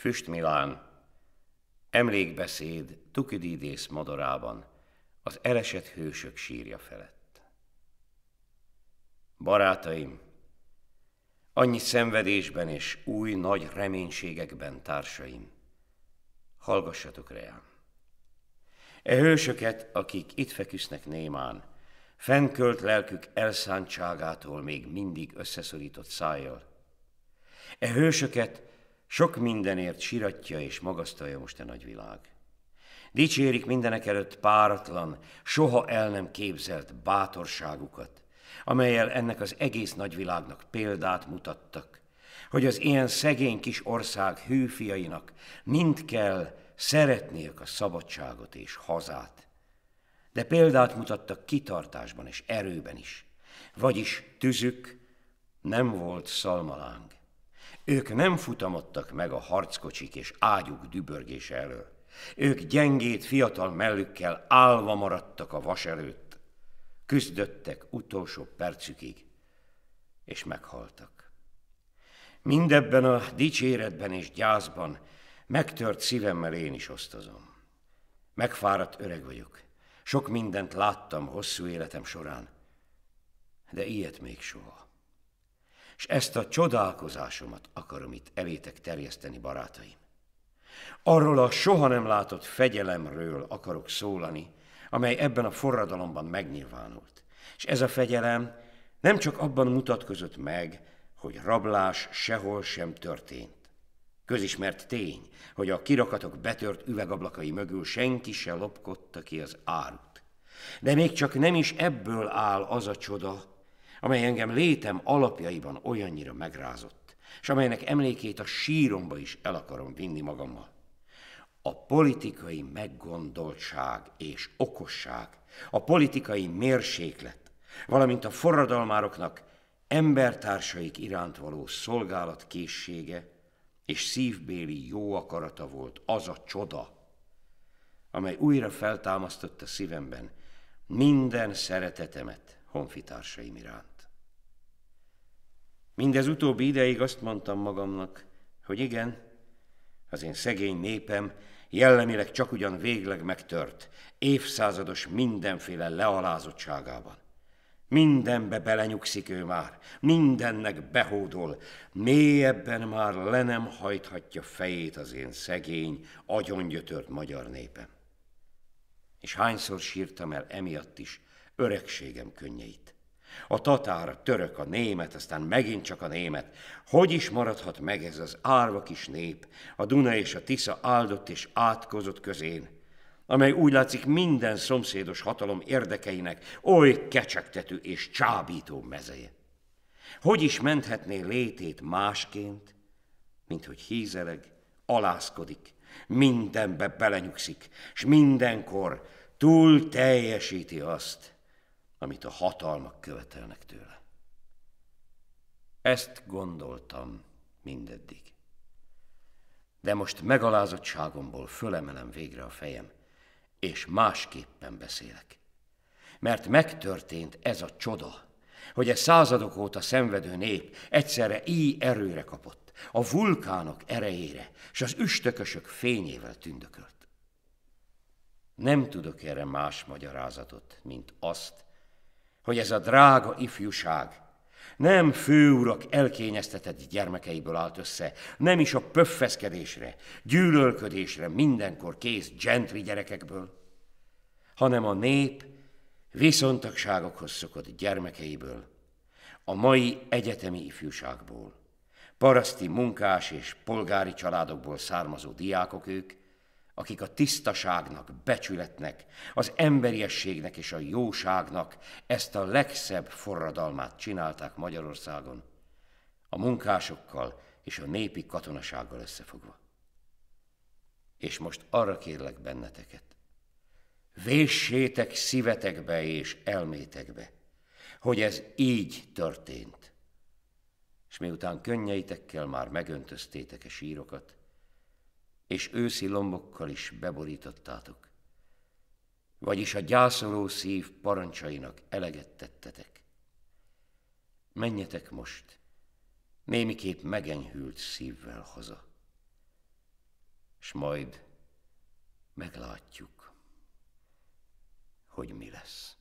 Füst Milán, emlékbeszéd Tukididész madarában, az elesett hősök sírja felett. Barátaim, annyi szenvedésben és új nagy reménységekben társaim, hallgassatok rám. E hősöket, akik itt feküsznek némán, fenkölt lelkük elszántságától még mindig összeszorított szájjal. E hősöket, sok mindenért siratja és magasztalja most a nagyvilág. Dicsérik mindenek előtt páratlan, soha el nem képzelt bátorságukat, amelyel ennek az egész nagyvilágnak példát mutattak, hogy az ilyen szegény kis ország hűfiainak mind kell szeretniük a szabadságot és hazát. De példát mutattak kitartásban és erőben is, vagyis tüzük nem volt szalmaláng. Ők nem futamodtak meg a harckocsik és ágyuk dübörgése elől. Ők gyengét fiatal mellükkel állva maradtak a vas előtt. Küzdöttek utolsó percükig, és meghaltak. Mindebben a dicséretben és gyászban megtört szívemmel én is osztozom. Megfáradt öreg vagyok. Sok mindent láttam hosszú életem során, de ilyet még soha és ezt a csodálkozásomat akarom itt elétek terjeszteni, barátaim. Arról a soha nem látott fegyelemről akarok szólani, amely ebben a forradalomban megnyilvánult. És ez a fegyelem nem csak abban mutatkozott meg, hogy rablás sehol sem történt. Közismert tény, hogy a kirakatok betört üvegablakai mögül senki se lopkodta ki az árut. De még csak nem is ebből áll az a csoda, amely engem létem alapjaiban olyannyira megrázott, és amelynek emlékét a síromba is el akarom vinni magammal. A politikai meggondoltság és okosság, a politikai mérséklet, valamint a forradalmároknak embertársaik iránt való szolgálat készsége és szívbéli jó akarata volt az a csoda, amely újra feltámasztotta szívemben minden szeretetemet, honfitársaim iránt. Mindez utóbbi ideig azt mondtam magamnak, hogy igen, az én szegény népem jellemileg csak ugyan végleg megtört, évszázados mindenféle lealázottságában. Mindenbe belenyugszik ő már, mindennek behódol, mélyebben már le nem hajthatja fejét az én szegény, agyongyötört magyar népem. És hányszor sírtam el emiatt is, öregségem könnyeit. A tatár, a török, a német, aztán megint csak a német. Hogy is maradhat meg ez az árva kis nép, a Duna és a Tisza áldott és átkozott közén, amely úgy látszik minden szomszédos hatalom érdekeinek oly kecsegtető és csábító mezeje. Hogy is menthetné létét másként, mint hogy hízeleg, alázkodik, mindenbe belenyugszik, s mindenkor túl teljesíti azt, amit a hatalmak követelnek tőle. Ezt gondoltam mindeddig. De most megalázottságomból fölemelem végre a fejem, és másképpen beszélek. Mert megtörtént ez a csoda, hogy a századok óta szenvedő nép egyszerre így erőre kapott, a vulkánok erejére, és az üstökösök fényével tündökölt. Nem tudok erre más magyarázatot, mint azt, hogy ez a drága ifjúság nem főurak elkényeztetett gyermekeiből állt össze, nem is a pöffeszkedésre, gyűlölködésre mindenkor kész gentri gyerekekből, hanem a nép viszontagságokhoz szokott gyermekeiből, a mai egyetemi ifjúságból, paraszti munkás és polgári családokból származó diákok ők, akik a tisztaságnak, becsületnek, az emberiességnek és a jóságnak ezt a legszebb forradalmát csinálták Magyarországon, a munkásokkal és a népi katonasággal összefogva. És most arra kérlek benneteket, véssétek szívetekbe és elmétekbe, hogy ez így történt. És miután könnyeitekkel már megöntöztétek a sírokat, és őszi lombokkal is beborítottátok. Vagyis a gyászoló szív parancsainak eleget tettetek. Menjetek most, némiképp megenyhült szívvel haza, és majd meglátjuk, hogy mi lesz.